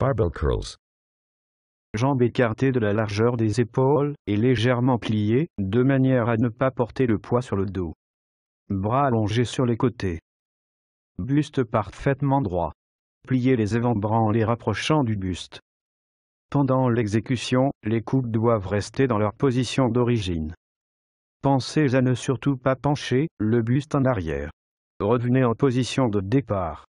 Barbell curls. Jambes écartées de la largeur des épaules et légèrement pliées, de manière à ne pas porter le poids sur le dos. Bras allongés sur les côtés. Buste parfaitement droit. Pliez les avant-bras en les rapprochant du buste. Pendant l'exécution, les coupes doivent rester dans leur position d'origine. Pensez à ne surtout pas pencher le buste en arrière. Revenez en position de départ.